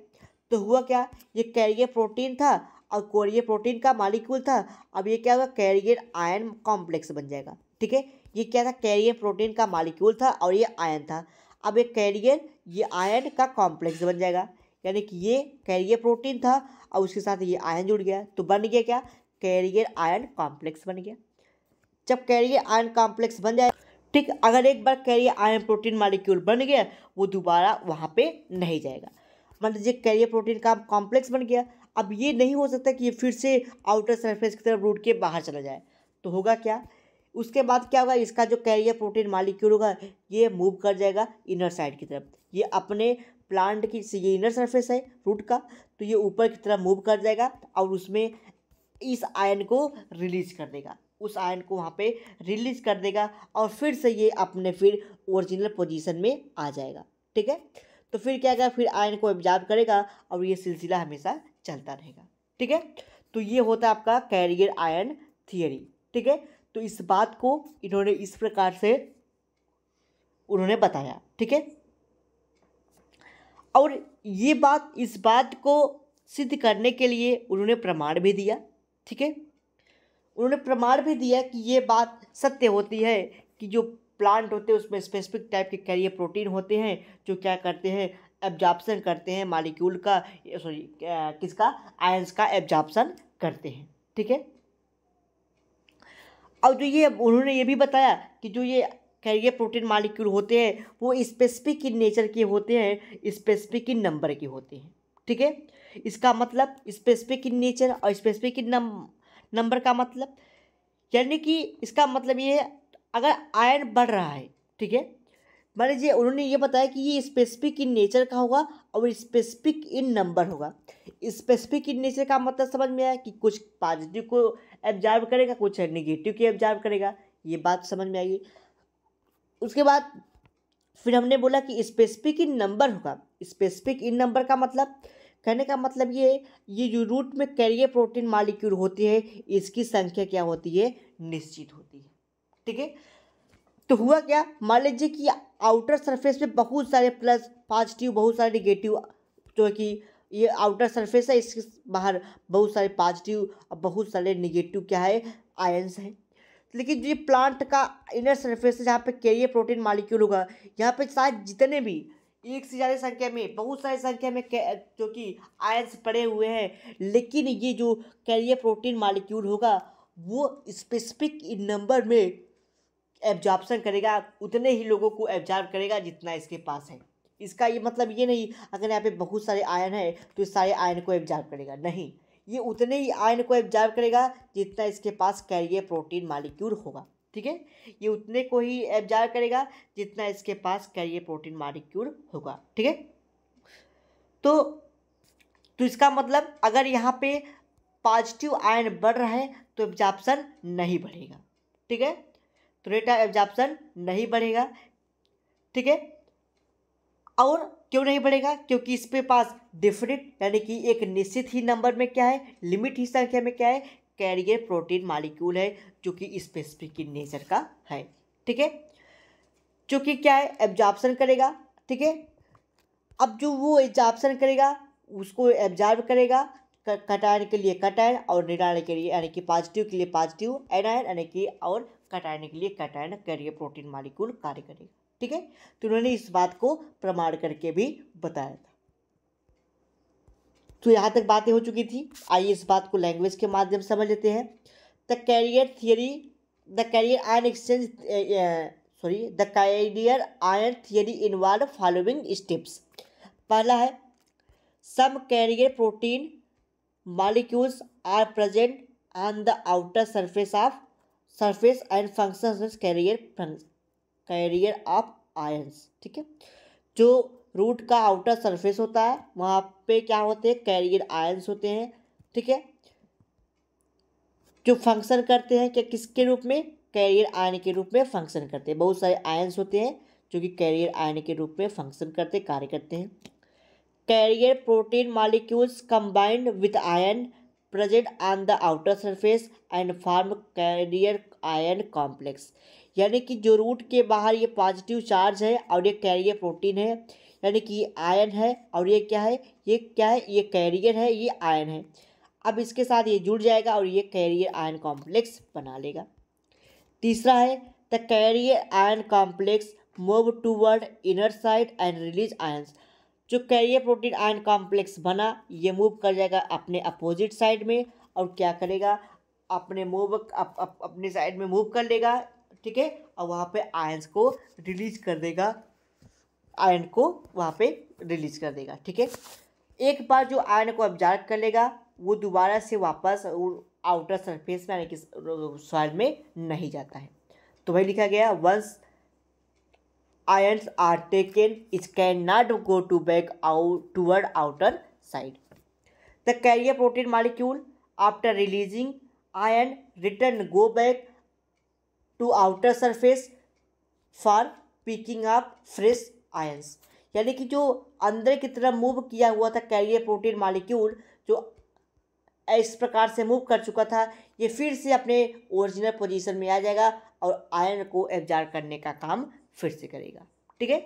तो हुआ क्या ये कैरियर प्रोटीन था और कोरियर प्रोटीन का मालिक्यूल था अब ये क्या होगा कैरियर आयन कॉम्प्लेक्स बन जाएगा ठीक है ये क्या था कैरियर प्रोटीन का मालिक्यूल था और ये आयन था अब ये कैरियर ये आयन का कॉम्प्लेक्स बन जाएगा यानी कि ये कैरियर प्रोटीन था और उसके साथ ये आयन जुड़ गया तो बन गया क्या कैरियर आयन कॉम्प्लेक्स बन गया जब कैरियर आयन कॉम्प्लेक्स बन जाए ठीक अगर एक बार कैरियर आयन प्रोटीन मालिक्यूल बन गया वो दोबारा वहाँ पर नहीं जाएगा मान लीजिए कैरियर प्रोटीन का कॉम्प्लेक्स बन गया अब ये नहीं हो सकता कि ये फिर से आउटर सरफेस की तरफ रूट के बाहर चला जाए तो होगा क्या उसके बाद क्या होगा इसका जो कैरियर प्रोटीन मालिक्यूल होगा ये मूव कर जाएगा इनर साइड की तरफ ये अपने प्लांट की ये इनर सरफेस है रूट का तो ये ऊपर की तरफ मूव कर जाएगा और उसमें इस आयन को रिलीज कर देगा उस आयन को वहाँ पे रिलीज कर देगा और फिर से ये अपने फिर ओरिजिनल पोजीशन में आ जाएगा ठीक है तो फिर क्या करेगा फिर आयन को एब्जॉर्ब करेगा और ये सिलसिला हमेशा चलता रहेगा ठीक है तो ये होता है आपका कैरियर आयन थियरी ठीक है तो इस बात को इन्होंने इस प्रकार से उन्होंने बताया ठीक है और ये बात इस बात को सिद्ध करने के लिए उन्होंने प्रमाण भी दिया ठीक है उन्होंने प्रमाण भी दिया कि ये बात सत्य होती है कि जो प्लांट होते हैं उसमें स्पेसिफिक टाइप के कैरियर प्रोटीन होते हैं जो क्या करते हैं एब्जॉपसन करते हैं मालिक्यूल का सॉरी किसका आयंस का एब्जॉपसन करते हैं ठीक है और जो ये उन्होंने ये भी बताया कि जो ये कैरियर प्रोटीन मालिक्यूल होते हैं वो स्पेसिफिक इन नेचर के होते हैं स्पेसिफिक इन नंबर के होते हैं ठीक है इसका मतलब स्पेसिफिक इन नेचर और स्पेसिफिक इन नंबर का मतलब यानी कि इसका मतलब ये है अगर आयन बढ़ रहा है ठीक है मान लीजिए उन्होंने ये बताया कि ये स्पेसिफिक इन नेचर का होगा और स्पेसिफिक इन नंबर होगा स्पेसिफिक इन नेचर का मतलब समझ में आया कि कुछ पॉजिटिव को एब्जॉर्व करेगा कुछ निगेटिव को एब्जॉर्व करेगा ये बात समझ में आई उसके बाद फिर हमने बोला कि स्पेसिफिक इन नंबर होगा स्पेसिफिक इन नंबर का मतलब कहने का मतलब ये ये जो रूट में कैरियर प्रोटीन मालिक्यूल होती है इसकी संख्या क्या होती है निश्चित होती है ठीक है तो हुआ क्या मान लीजिए कि आउटर सरफेस पे बहुत सारे प्लस पॉजिटिव बहुत सारे निगेटिव जो है कि ये आउटर सरफेस है इसके बाहर बहुत सारे पॉजिटिव और बहुत सारे निगेटिव क्या है आयंस हैं लेकिन जो प्लांट का इनर सरफेस है जहाँ पे कैरियर प्रोटीन मालिक्यूल होगा यहाँ पे शायद जितने भी एक से ज़्यादा संख्या में बहुत सारी संख्या में जो कि आयंस पड़े हुए हैं लेकिन ये जो कैरियर प्रोटीन मालिक्यूल होगा वो स्पेसिफिक नंबर में एब्जॉर्बसन करेगा उतने ही लोगों को एब्जॉर्ब करेगा जितना इसके पास है इसका ये मतलब ये नहीं अगर यहाँ पे बहुत सारे आयन है तो इस सारे आयन को एब्जॉर्ब करेगा नहीं ये उतने ही आयन को एब्जॉर्ब करेगा जितना इसके पास कैरियर प्रोटीन मालिक्यूल होगा ठीक है ये उतने को ही एब्जॉर्ब करेगा जितना इसके पास कैरियर प्रोटीन मालिक्यूल होगा ठीक है तो तो इसका मतलब अगर यहाँ पे पॉजिटिव आयन बढ़ रहा है तो एब्जॉर्प्शन नहीं बढ़ेगा ठीक है तो रेट ऑफ एब्जॉर्प्शन नहीं बढ़ेगा ठीक है और क्यों नहीं बढ़ेगा क्योंकि इसके पास डिफिनिट यानी कि एक निश्चित ही नंबर में क्या है लिमिट ही संख्या में क्या है कैरियर प्रोटीन मालिक्यूल है जो कि स्पेसिफिक इन नेचर का है ठीक है चूँकि क्या है एब्जॉर्प्शन करेगा ठीक है अब जो वो एब्जॉर्प्शन करेगा उसको एब्जॉर्व करेगा कटायन के लिए कटायन और निरायन के लिए यानी कि पॉजिटिव के लिए पॉजिटिव एनायन यानी कि और कटायन के लिए कटायन करिए प्रोटीन मालिक्यूल कार्य करेगा ठीक है तो उन्होंने इस बात को प्रमाण करके भी बताया था तो यहाँ तक बातें हो चुकी थी आइए इस बात को लैंग्वेज के माध्यम समझ लेते हैं the carrier theory the carrier ion exchange sorry the carrier ion theory involve following steps पहला है some carrier protein molecules are present on the outer surface of surface and functions as carrier carrier of ions ठीक है जो root का outer surface होता है वहाँ पे क्या होते हैं कैरियर आयंस होते हैं ठीक है जो फंक्शन करते हैं क्या किसके रूप में कैरियर आयन के रूप में फंक्शन करते हैं बहुत सारे आयंस होते हैं जो कि कैरियर आयन के रूप में फंक्शन करते कार्य करते हैं carrier protein molecules combined with ion present on the outer surface and form carrier ion complex यानी कि जो रूट के बाहर ये पॉजिटिव चार्ज है और ये कैरियर प्रोटीन है यानी कि आयन है और ये क्या है ये क्या है ये कैरियर है ये आयन है अब इसके साथ ये जुड़ जाएगा और ये कैरियर आयन कॉम्प्लेक्स बना लेगा तीसरा है the carrier ion complex move toward inner side and release ions जो कैरियर प्रोटीन आयन कॉम्प्लेक्स बना ये मूव कर जाएगा अपने अपोजिट साइड में और क्या करेगा अपने मूव अप, अप, अपने साइड में मूव कर लेगा ठीक है और वहाँ पे आयंस को रिलीज कर देगा आयन को वहाँ पे रिलीज कर देगा ठीक है एक बार जो आयन को ऑब्जार्व कर लेगा वो दोबारा से वापस आउटर सरफेस में यानी कि सॉइल में नहीं जाता है तो वही लिखा गया once ions are taken it can not go to back out toward outer side the carrier protein molecule after releasing ion return go back to outer surface for picking up fresh ions यानी कि जो अंदर की तरफ move किया हुआ था career protein molecule जो इस प्रकार से मूव कर चुका था ये फिर से अपने ओरिजिनल पोजीशन में आ जाएगा और आयन को एब्जॉर्व करने का काम फिर से करेगा ठीक है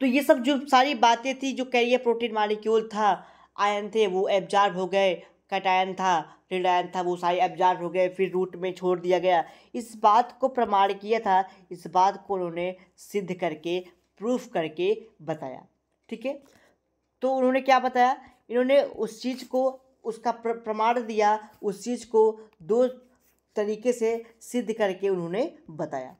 तो ये सब जो सारी बातें थी जो कैरियर प्रोटीन मालिक्यूल था आयन थे वो एब्जार्ब हो गए कटायन था रेड आयन था वो सारे एब्जार्ब हो गए फिर रूट में छोड़ दिया गया इस बात को प्रमाण किया था इस बात को उन्होंने सिद्ध करके प्रूफ करके बताया ठीक है तो उन्होंने क्या बताया इन्होंने उस चीज़ को उसका प्र, प्रमाण दिया उस चीज़ को दो तरीके से सिद्ध करके उन्होंने बताया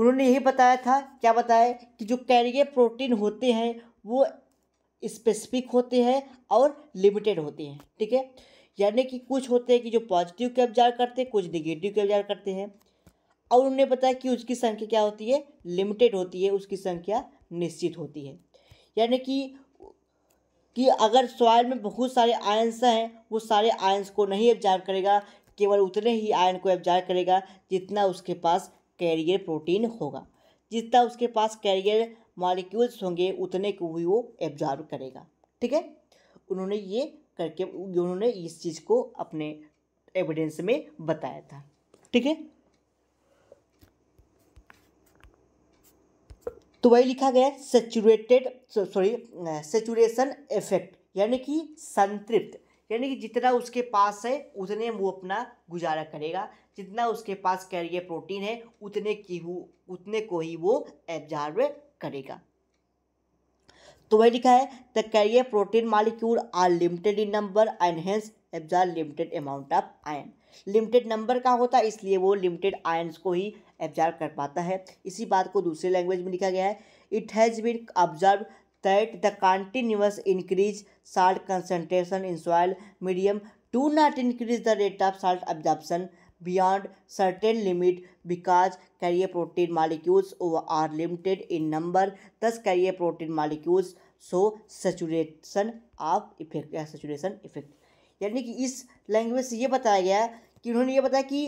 उन्होंने यही बताया था क्या बताया कि जो कैरियर प्रोटीन होते हैं वो स्पेसिफिक होते हैं और लिमिटेड होते हैं ठीक है यानी कि कुछ होते हैं कि जो पॉजिटिव के ऑब्जार करते हैं कुछ निगेटिव के ऑब्जार करते हैं और उन्होंने बताया कि उसकी संख्या क्या होती है लिमिटेड होती है उसकी संख्या निश्चित होती है यानी कि कि अगर सॉयल में बहुत सारे आयंस हैं वो सारे आयंस को नहीं ऑब्जार्व करेगा केवल उतने ही आयन को ऑब्जार्व करेगा जितना उसके पास कैरियर प्रोटीन होगा जितना उसके पास कैरियर मॉलिक्यूल्स होंगे उतने को भी वो एब्जॉर्व करेगा ठीक है उन्होंने ये करके उन्होंने इस चीज़ को अपने एविडेंस में बताया था ठीक है तो वही लिखा गया सेचुरेटेड सॉरी सेचुरेशन इफेक्ट यानी कि संतृप्त यानी कि जितना उसके पास है उतने वो अपना गुजारा करेगा जितना उसके पास कैरियर प्रोटीन है उतने की हु उतने को ही वो एब्जॉर्व करेगा तो वही लिखा है the carrier protein molecule are limited in number and hence absorb limited amount of ion limited number का होता है इसलिए वो लिमिटेड आयन्स को ही एब्जॉर्व कर पाता है इसी बात को दूसरे लैंग्वेज में लिखा गया है it has been observe that the continuous increase salt concentration in soil medium do not increase the rate of salt absorption beyond certain limit because carrier protein molecules are limited in number thus carrier protein molecules show saturation of effect या saturation effect यानी कि इस language से ये बताया गया है कि उन्होंने ये बताया कि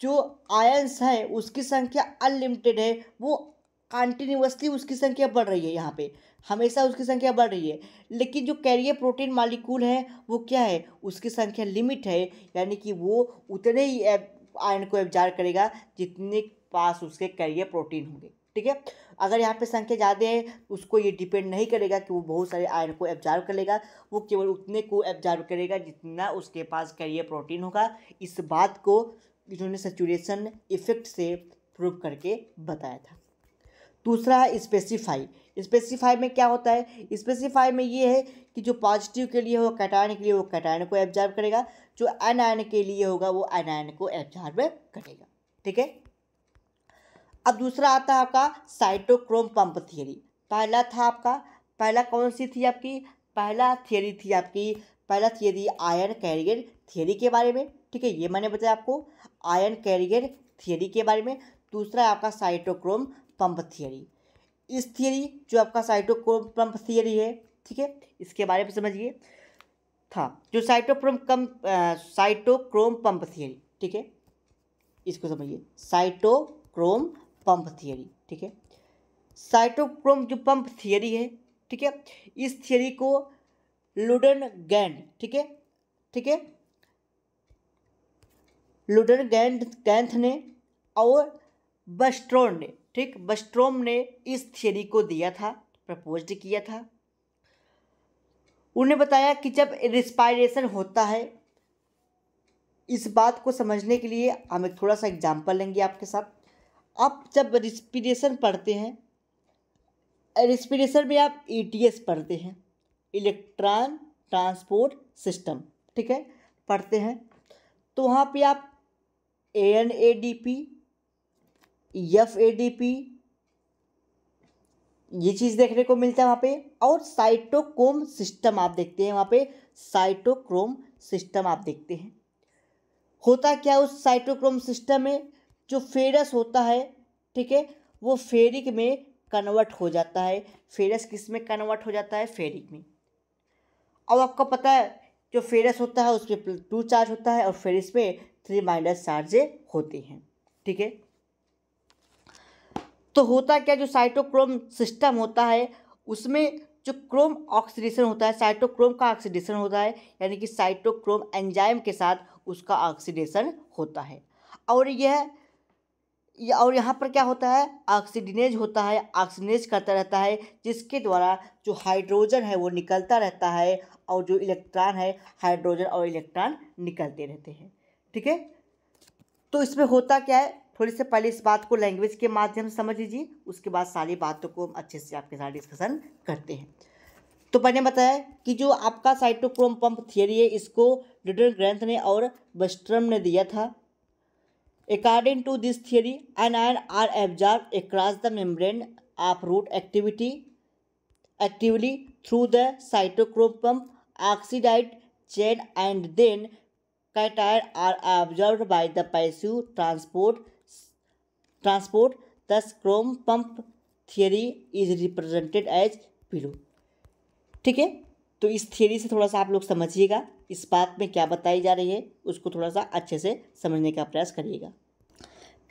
जो आयंस हैं उसकी संख्या अनलिमिटेड है वो कंटिन्यूसली उसकी संख्या बढ़ रही है यहाँ पे हमेशा उसकी संख्या बढ़ रही है लेकिन जो कैरियर प्रोटीन मालिकूल है वो क्या है उसकी संख्या लिमिट है यानी कि वो उतने ही आयन को एब्जार करेगा जितने पास उसके कैरियर प्रोटीन होंगे ठीक है अगर यहाँ पे संख्या ज़्यादा है उसको ये डिपेंड नहीं करेगा कि वो बहुत सारे आयन को एब्जार्व करेगा वो केवल उतने को एब्जार्व करेगा जितना उसके पास कैरियर प्रोटीन होगा इस बात को इन्होंने सेचुरेशन इफेक्ट से प्रूव करके बताया था दूसरा है स्पेसिफाई स्पेसिफाई में क्या होता है स्पेसिफाई में ये है कि जो पॉजिटिव के लिए होगा कटायन के लिए वो कटायन को एब्जॉर्व करेगा जो अनायन के लिए होगा वो अनायन को एब्जॉर्व करेगा ठीक है अब दूसरा आता है आपका साइटोक्रोम पंप थियरी पहला था आपका पहला कौन सी थी आपकी पहला थियरी थी आपकी पहला थियरी आयरन कैरियर थियरी के बारे में ठीक है ये मैंने बताया आपको आयरन कैरियर थियरी के बारे में दूसरा आपका साइटोक्रोम पंप थियरी इस थियरी जो आपका साइटोक्रोम पंप थियरी है ठीक है इसके बारे में समझिए था जो साइटोक्रोम कम साइटोक्रोम पंप थियरी ठीक है इसको समझिए साइटोक्रोम पंप थियरी ठीक है साइटोक्रोम जो पंप थियरी है ठीक है इस थियरी को लुडन गैंड ठीक है ठीक है लुडन गैंड कैंथ ने और बस्ट्रोन ने ठीक बस्ट्रोम ने इस थियरी को दिया था प्रपोज्ड किया था उन्हें बताया कि जब रिस्पायरेशन होता है इस बात को समझने के लिए हम एक थोड़ा सा एग्जाम्पल लेंगे आपके साथ आप जब रिस्पिरेशन पढ़ते हैं रिस्पिरेशन में आप ई e पढ़ते हैं इलेक्ट्रॉन ट्रांसपोर्ट सिस्टम ठीक है पढ़ते हैं तो वहाँ पे आप A N A D P F A D P ये चीज़ देखने को मिलता है वहाँ पे और साइटोक्रोम सिस्टम आप देखते हैं वहाँ पे साइटोक्रोम सिस्टम आप देखते हैं होता क्या उस साइटोक्रोम सिस्टम में जो फेरस होता है ठीक है वो फेरिक में कन्वर्ट हो जाता है फेरस किस में कन्वर्ट हो जाता है फेरिक में अब आपको पता है जो फेरस होता है उसमें टू चार्ज होता है और फेरिस में थ्री माइनस चार्ज होते हैं ठीक है तो होता क्या जो साइटोक्रोम सिस्टम होता है उसमें जो क्रोम ऑक्सीडेशन होता है साइटोक्रोम का ऑक्सीडेशन होता है यानी कि साइटोक्रोम एंजाइम के साथ उसका ऑक्सीडेशन होता है और यह और यहाँ पर क्या होता है ऑक्सीडिनेज होता है ऑक्सीडिनेज करता रहता है जिसके द्वारा जो हाइड्रोजन है वो निकलता रहता है और जो इलेक्ट्रॉन है हाइड्रोजन और इलेक्ट्रॉन निकलते रहते हैं ठीक है तो इसमें होता क्या है थोड़ी से पहले इस बात को लैंग्वेज के माध्यम से समझ लीजिए उसके बाद सारी बातों को हम अच्छे से आपके साथ डिस्कशन करते हैं तो मैंने बताया कि जो आपका साइटोक्रोम पंप थियरी है इसको डिडर ग्रंथ ने और बस्ट्रम ने दिया था according to this theory an ion are absorb across the membrane of root activity actively through the cytochrome pump oxidase chain and then कैटायर are absorbed by the passive transport transport. Thus, chrome pump theory is represented as pillow. ठीक है तो इस theory से थोड़ा सा आप लोग समझिएगा इस बात में क्या बताई जा रही है उसको थोड़ा सा अच्छे से समझने का प्रयास करिएगा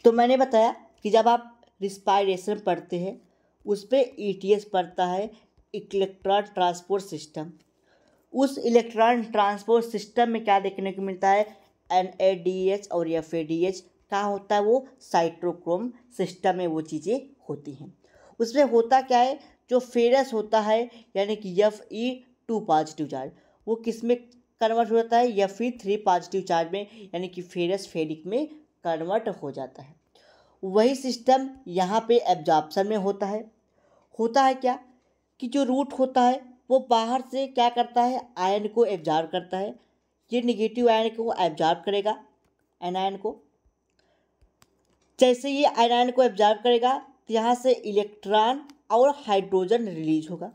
तो मैंने बताया कि जब आप रिस्पायरेशन पढ़ते हैं उस पर ई टी एस पढ़ता है इलेक्ट्रॉन ट्रांसपोर्ट सिस्टम उस इलेक्ट्रॉन ट्रांसपोर्ट सिस्टम में क्या देखने को मिलता है एन ए डी एच और एफ ए डी एच कहाँ होता है वो साइट्रोक्रोम सिस्टम में वो चीज़ें होती हैं उसमें होता क्या है जो फेरस होता है यानी कि F E two positive charge वो किस में कन्वर्ट हो जाता है F E three positive charge में यानी कि फेरस फेरिक में कन्वर्ट हो जाता है वही सिस्टम यहाँ पे एब्जॉर्बसन में होता है होता है क्या कि जो रूट होता है वो बाहर से क्या करता है आयन को एब्जॉर्व करता है ये निगेटिव आयन को एब्जॉर्ब करेगा आयन को जैसे ये आयरन को एब्जॉर्व करेगा तो यहाँ से इलेक्ट्रॉन और हाइड्रोजन रिलीज होगा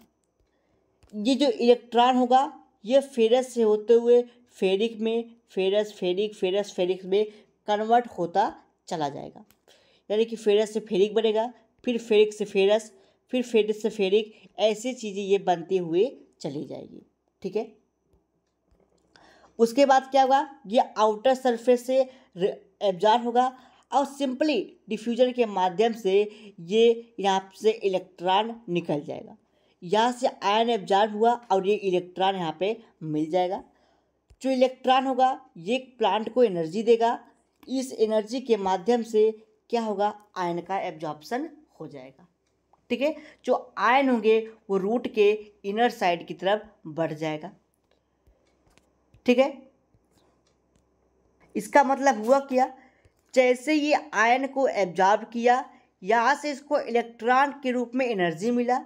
ये जो इलेक्ट्रॉन होगा ये फेरस से होते हुए फेरिक में फेरस फेरिक फेरस फेरिक में कन्वर्ट होता चला जाएगा यानी कि फेरस से फेरिक बनेगा फिर फेरिक से फेरस फिर फेरस से फेरिक ऐसी चीज़ें ये बनते हुए चली जाएगी ठीक है उसके बाद क्या होगा ये आउटर सरफेस से एब्जॉर्व होगा और सिंपली डिफ्यूजन के माध्यम से ये यहाँ से इलेक्ट्रॉन निकल जाएगा यहाँ से आयन एब्जॉर्ब हुआ और ये इलेक्ट्रॉन यहाँ पे मिल जाएगा जो इलेक्ट्रॉन होगा ये प्लांट को एनर्जी देगा इस एनर्जी के माध्यम से क्या होगा आयन का एब्जॉर्बसन हो जाएगा ठीक है जो आयन होंगे वो रूट के इनर साइड की तरफ बढ़ जाएगा ठीक है इसका मतलब हुआ क्या जैसे ये आयन को एब्जॉर्ब किया यहाँ से इसको इलेक्ट्रॉन के रूप में एनर्जी मिला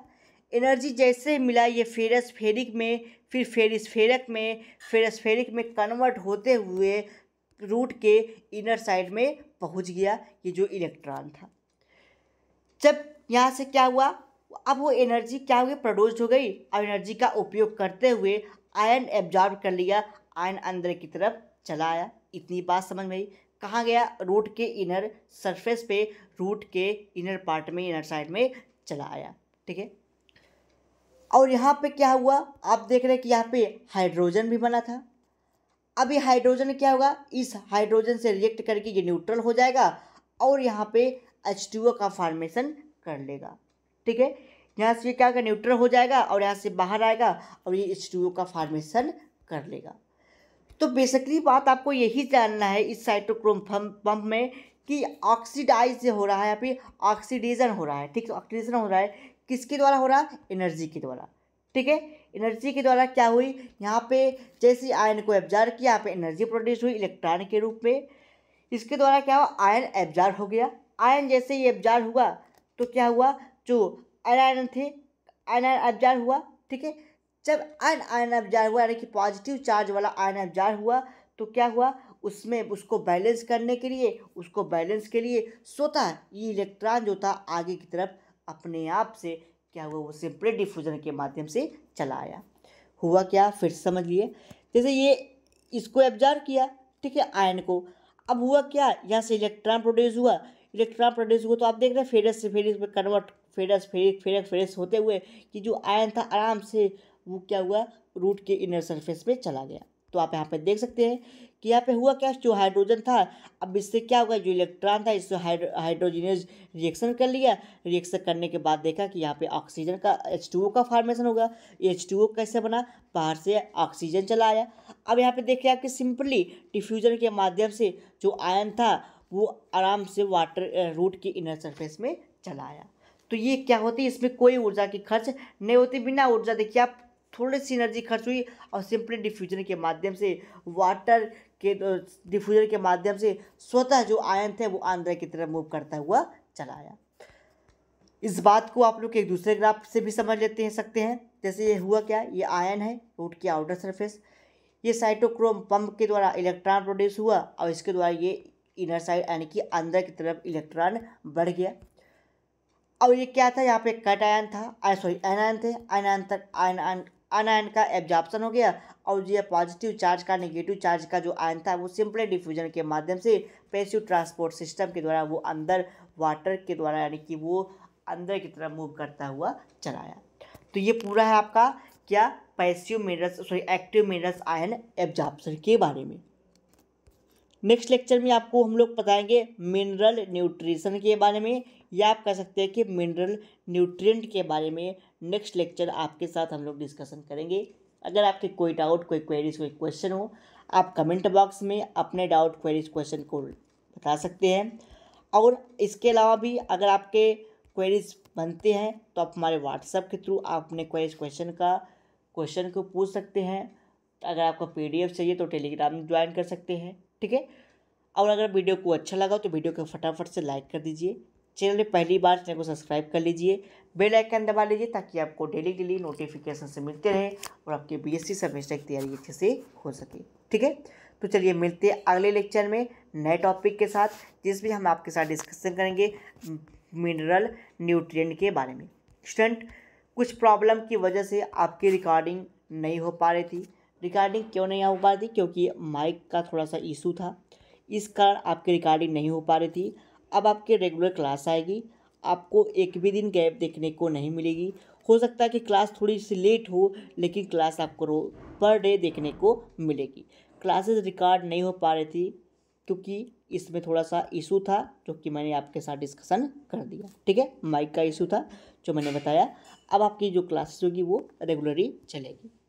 एनर्जी जैसे मिला ये फेरस फेरिक में फिर फेरिस फेरक में फेरिक में कन्वर्ट होते हुए रूट के इनर साइड में पहुँच गया ये जो इलेक्ट्रॉन था जब यहाँ से क्या हुआ अब वो एनर्जी क्या हुई प्रोड्यूस्ड हो गई अब एनर्जी का उपयोग करते हुए आयन एब्जॉर्ब कर लिया आयन अंदर की तरफ चला आया इतनी बात समझ में आई कहाँ गया रूट के इनर सरफेस पे रूट के इनर पार्ट में इनर साइड में चला आया ठीक है और यहाँ पे क्या हुआ आप देख रहे हैं कि यहाँ पे हाइड्रोजन भी बना था अब ये हाइड्रोजन क्या होगा इस हाइड्रोजन से रिएक्ट करके ये न्यूट्रल हो जाएगा और यहाँ पे एच का फॉर्मेशन कर लेगा ठीक है यहाँ से क्या होगा न्यूट्रल हो जाएगा और यहाँ से बाहर आएगा और ये एच का फॉर्मेशन कर लेगा तो बेसिकली बात आपको यही जानना है इस साइटोक्रोम पंप में कि ऑक्सीडाइज हो रहा है या फिर ऑक्सीडेशन हो रहा है ठीक है ऑक्सीडेशन हो रहा है किसके द्वारा हो रहा है एनर्जी के द्वारा ठीक है एनर्जी के द्वारा क्या हुई यहाँ पे जैसे आयन को एब्जार किया यहाँ पे एनर्जी प्रोड्यूस हुई इलेक्ट्रॉन के रूप में इसके द्वारा क्या हुआ आयन एब्जार हो गया आयन जैसे ही एब्जार हुआ तो क्या हुआ जो अनायन थे अनायन एब्जार हुआ ठीक है जब अन आयन अपजार हुआ यानी कि पॉजिटिव चार्ज वाला आयन अपजार हुआ तो क्या हुआ उसमें उसको बैलेंस करने के लिए उसको बैलेंस के लिए स्वतः ये इलेक्ट्रॉन जो था आगे की तरफ अपने आप से क्या हुआ वो सिंपल डिफ्यूजन के माध्यम से चला आया हुआ क्या फिर समझ लिए जैसे ये इसको एब्जार्व किया ठीक है आयन को अब हुआ क्या यहाँ से इलेक्ट्रॉन प्रोड्यूस हुआ इलेक्ट्रॉन प्रोड्यूस हुआ तो आप देख रहे हैं फेरस से फेरस में convert ferrous ferric ferrous ferrous होते हुए कि जो आयन था आराम से वो क्या हुआ रूट के इनर सरफेस पे चला गया तो आप यहाँ पे देख सकते हैं कि यहाँ पे हुआ क्या जो हाइड्रोजन था अब इससे क्या हुआ जो इलेक्ट्रॉन था इससे हाइड्रोजीनियस रिएक्शन कर लिया रिएक्शन करने के बाद देखा कि यहाँ पे ऑक्सीजन का एच का फार्मेशन होगा एच कैसे बना बाहर से ऑक्सीजन चला आया अब यहाँ पे देखिए आपके सिंपली डिफ्यूजन के माध्यम से जो आयन था वो आराम से वाटर रूट के इनर सरफेस में चला आया तो ये क्या होती है इसमें कोई ऊर्जा की खर्च नहीं होती बिना ऊर्जा देखिए आप थोड़ी सी एनर्जी खर्च हुई और सिंपली डिफ्यूजन के माध्यम से वाटर के डिफ्यूजन के माध्यम से स्वतः जो आयन थे वो आंध्र की तरफ मूव करता हुआ चला आया इस बात को आप लोग एक दूसरे ग्राफ से भी समझ लेते हैं सकते हैं जैसे ये हुआ क्या ये आयन है रूट की आउटर सरफेस ये साइटोक्रोम पंप के द्वारा इलेक्ट्रॉन प्रोड्यूस हुआ और इसके द्वारा ये इनर साइड यानी कि अंदर की तरफ इलेक्ट्रॉन बढ़ गया और ये क्या था यहाँ पे कट आयन था सॉरी आयन थे एनायन तक आयन अनायन का एब्जॉर्प्शन हो गया और ये पॉजिटिव चार्ज का नेगेटिव चार्ज का जो आयन था वो सिंपली डिफ्यूजन के माध्यम से पेसिव ट्रांसपोर्ट सिस्टम के द्वारा वो अंदर वाटर के द्वारा यानी कि वो अंदर की तरफ मूव करता हुआ चलाया तो ये पूरा है आपका क्या passive minerals sorry active minerals ion absorption के बारे में नेक्स्ट लेक्चर में आपको हम लोग बताएंगे मिनरल न्यूट्रिशन के बारे में या आप कह सकते हैं कि मिनरल न्यूट्रिएंट के बारे में नेक्स्ट लेक्चर आपके साथ हम लोग डिस्कशन करेंगे अगर आपके कोई डाउट कोई क्वेरीज कोई क्वेश्चन हो आप कमेंट बॉक्स में अपने डाउट क्वेरीज क्वेश्चन को बता सकते हैं और इसके अलावा भी अगर आपके क्वेरीज बनते हैं तो आप हमारे व्हाट्सएप के थ्रू आप अपने क्वेरीज क्वेश्चन का क्वेश्चन को पूछ सकते हैं अगर आपको पी चाहिए तो टेलीग्राम में ज्वाइन कर सकते हैं ठीक है और अगर वीडियो को अच्छा लगा तो वीडियो को फटाफट से लाइक कर दीजिए चैनल में पहली बार चैनल को सब्सक्राइब कर लीजिए बेल आइकन दबा लीजिए ताकि आपको डेली डेली नोटिफिकेशन से मिलते रहे और आपके बीएससी सेमेस्टर की तैयारी अच्छे से हो सके ठीक है तो चलिए मिलते हैं अगले लेक्चर में नए टॉपिक के साथ जिसमें हम आपके साथ डिस्कशन करेंगे मिनरल न्यूट्रिएंट के बारे में स्टूडेंट कुछ प्रॉब्लम की वजह से आपकी रिकॉर्डिंग नहीं हो पा रही थी रिकॉर्डिंग क्यों नहीं हो पा रही थी क्योंकि माइक का थोड़ा सा इशू था इस कारण आपकी रिकॉर्डिंग नहीं हो पा रही थी अब आपकी रेगुलर क्लास आएगी आपको एक भी दिन गैप देखने को नहीं मिलेगी हो सकता है कि क्लास थोड़ी सी लेट हो लेकिन क्लास आपको रो पर डे देखने को मिलेगी क्लासेस रिकॉर्ड नहीं हो पा रही थी क्योंकि इसमें थोड़ा सा इशू था जो कि मैंने आपके साथ डिस्कशन कर दिया ठीक है माइक का इशू था जो मैंने बताया अब आपकी जो क्लासेस होगी वो रेगुलरली चलेगी